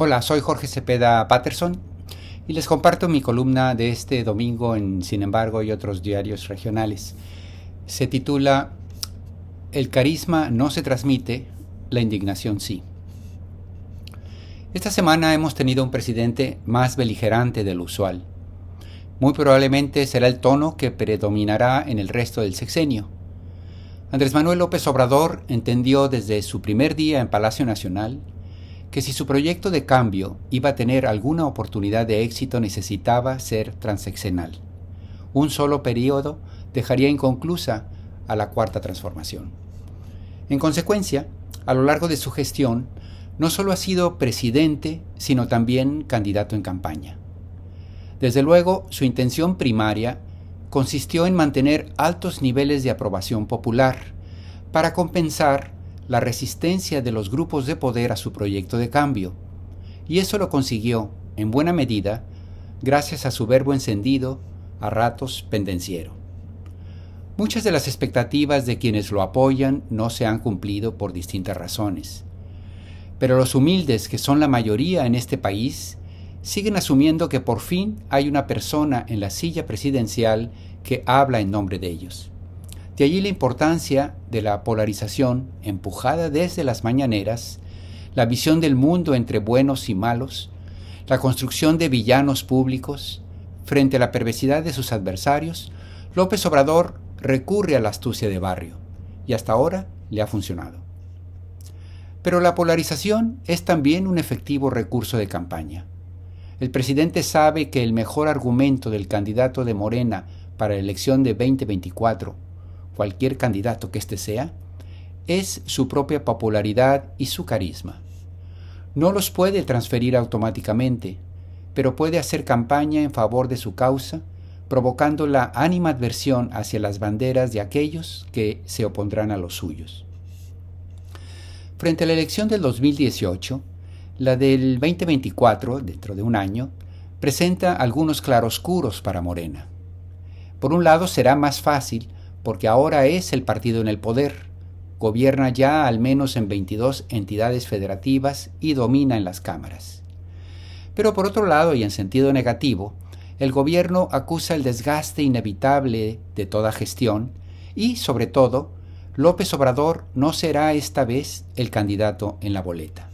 Hola, soy Jorge Cepeda Patterson y les comparto mi columna de este domingo en Sin embargo y otros diarios regionales. Se titula El carisma no se transmite, la indignación sí. Esta semana hemos tenido un presidente más beligerante lo usual. Muy probablemente será el tono que predominará en el resto del sexenio. Andrés Manuel López Obrador entendió desde su primer día en Palacio Nacional que si su proyecto de cambio iba a tener alguna oportunidad de éxito necesitaba ser transeccional. Un solo periodo dejaría inconclusa a la cuarta transformación. En consecuencia, a lo largo de su gestión, no solo ha sido presidente, sino también candidato en campaña. Desde luego, su intención primaria consistió en mantener altos niveles de aprobación popular para compensar la resistencia de los grupos de poder a su proyecto de cambio. Y eso lo consiguió, en buena medida, gracias a su verbo encendido, a ratos pendenciero. Muchas de las expectativas de quienes lo apoyan no se han cumplido por distintas razones. Pero los humildes, que son la mayoría en este país, siguen asumiendo que por fin hay una persona en la silla presidencial que habla en nombre de ellos. De allí la importancia de la polarización empujada desde las mañaneras, la visión del mundo entre buenos y malos, la construcción de villanos públicos. Frente a la perversidad de sus adversarios, López Obrador recurre a la astucia de barrio, y hasta ahora le ha funcionado. Pero la polarización es también un efectivo recurso de campaña. El presidente sabe que el mejor argumento del candidato de Morena para la elección de 2024 cualquier candidato que éste sea, es su propia popularidad y su carisma. No los puede transferir automáticamente, pero puede hacer campaña en favor de su causa, provocando la adversión hacia las banderas de aquellos que se opondrán a los suyos. Frente a la elección del 2018, la del 2024, dentro de un año, presenta algunos claroscuros para Morena. Por un lado, será más fácil porque ahora es el partido en el poder. Gobierna ya al menos en 22 entidades federativas y domina en las cámaras. Pero por otro lado, y en sentido negativo, el gobierno acusa el desgaste inevitable de toda gestión y, sobre todo, López Obrador no será esta vez el candidato en la boleta.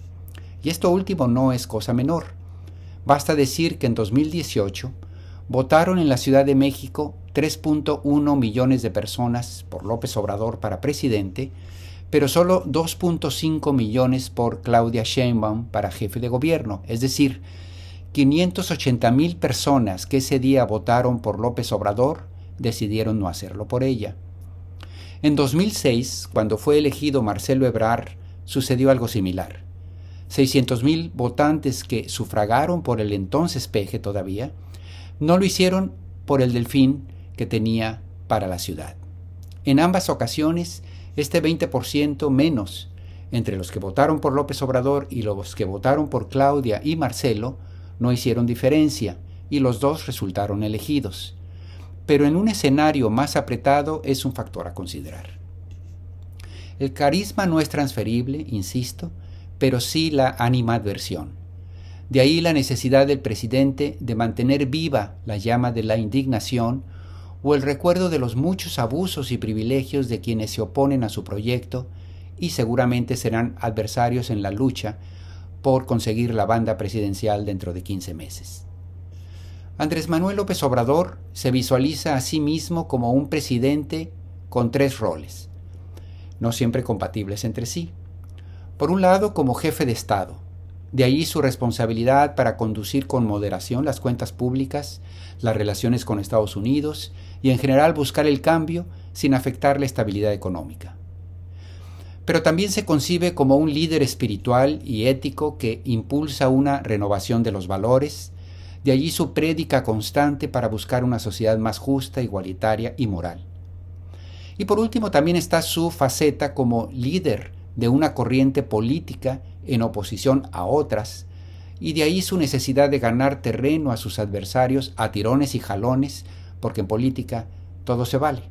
Y esto último no es cosa menor. Basta decir que en 2018 votaron en la Ciudad de México 3.1 millones de personas por López Obrador para presidente, pero solo 2.5 millones por Claudia Sheinbaum para jefe de gobierno, es decir, 580 mil personas que ese día votaron por López Obrador decidieron no hacerlo por ella. En 2006, cuando fue elegido Marcelo Ebrard, sucedió algo similar. mil votantes que sufragaron por el entonces peje todavía no lo hicieron por el delfín que tenía para la ciudad. En ambas ocasiones, este 20% menos entre los que votaron por López Obrador y los que votaron por Claudia y Marcelo no hicieron diferencia y los dos resultaron elegidos. Pero en un escenario más apretado es un factor a considerar. El carisma no es transferible, insisto, pero sí la animadversión. De ahí la necesidad del presidente de mantener viva la llama de la indignación o el recuerdo de los muchos abusos y privilegios de quienes se oponen a su proyecto y seguramente serán adversarios en la lucha por conseguir la banda presidencial dentro de 15 meses. Andrés Manuel López Obrador se visualiza a sí mismo como un presidente con tres roles, no siempre compatibles entre sí. Por un lado, como jefe de Estado, de allí su responsabilidad para conducir con moderación las cuentas públicas, las relaciones con Estados Unidos y en general buscar el cambio sin afectar la estabilidad económica. Pero también se concibe como un líder espiritual y ético que impulsa una renovación de los valores, de allí su prédica constante para buscar una sociedad más justa, igualitaria y moral. Y por último también está su faceta como líder de una corriente política en oposición a otras, y de ahí su necesidad de ganar terreno a sus adversarios a tirones y jalones, porque en política todo se vale.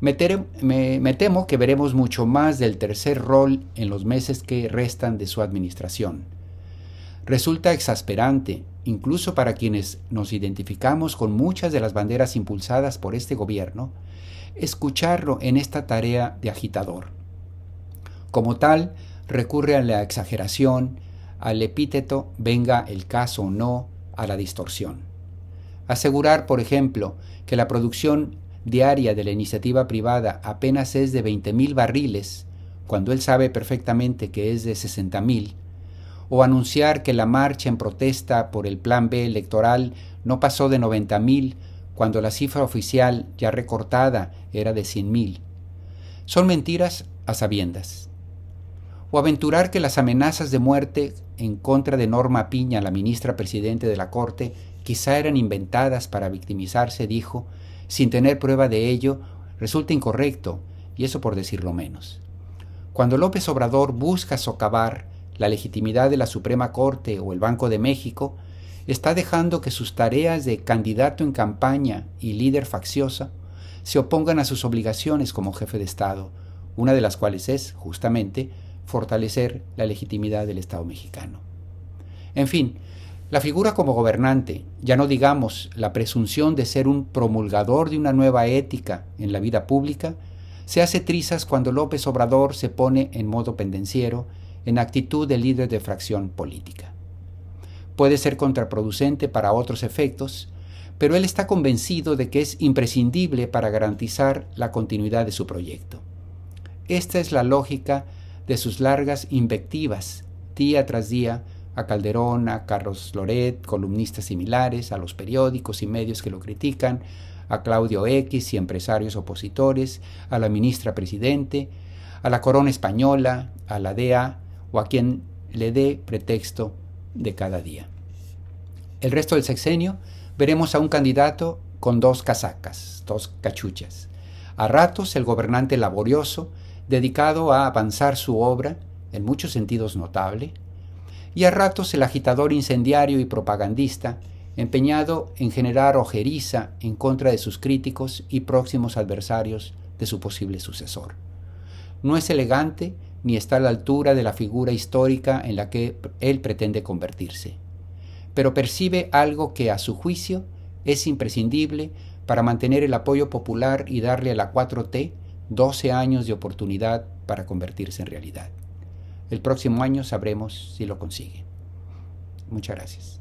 Me, temo que veremos mucho más del tercer rol en los meses que restan de su administración. Resulta exasperante, incluso para quienes nos identificamos con muchas de las banderas impulsadas por este gobierno, escucharlo en esta tarea de agitador. Como tal, recurre a la exageración, al epíteto venga el caso o no, a la distorsión. Asegurar, por ejemplo, que la producción diaria de la iniciativa privada apenas es de 20.000 barriles, cuando él sabe perfectamente que es de 60.000, o anunciar que la marcha en protesta por el Plan B electoral no pasó de 90.000, cuando la cifra oficial ya recortada era de 100.000. Son mentiras a sabiendas o aventurar que las amenazas de muerte en contra de Norma Piña, la ministra presidente de la Corte, quizá eran inventadas para victimizarse, dijo, sin tener prueba de ello, resulta incorrecto, y eso por decirlo menos. Cuando López Obrador busca socavar la legitimidad de la Suprema Corte o el Banco de México, está dejando que sus tareas de candidato en campaña y líder facciosa se opongan a sus obligaciones como jefe de Estado, una de las cuales es, justamente, fortalecer la legitimidad del Estado mexicano. En fin, la figura como gobernante, ya no digamos la presunción de ser un promulgador de una nueva ética en la vida pública, se hace trizas cuando López Obrador se pone en modo pendenciero, en actitud de líder de fracción política. Puede ser contraproducente para otros efectos, pero él está convencido de que es imprescindible para garantizar la continuidad de su proyecto. Esta es la lógica de sus largas invectivas, día tras día, a Calderón, a Carlos Loret, columnistas similares, a los periódicos y medios que lo critican, a Claudio X y empresarios opositores, a la ministra presidente, a la corona española, a la DEA o a quien le dé pretexto de cada día. El resto del sexenio veremos a un candidato con dos casacas, dos cachuchas. A ratos el gobernante laborioso, dedicado a avanzar su obra, en muchos sentidos notable, y a ratos el agitador incendiario y propagandista, empeñado en generar ojeriza en contra de sus críticos y próximos adversarios de su posible sucesor. No es elegante ni está a la altura de la figura histórica en la que él pretende convertirse, pero percibe algo que a su juicio es imprescindible para mantener el apoyo popular y darle a la 4T 12 años de oportunidad para convertirse en realidad. El próximo año sabremos si lo consigue. Muchas gracias.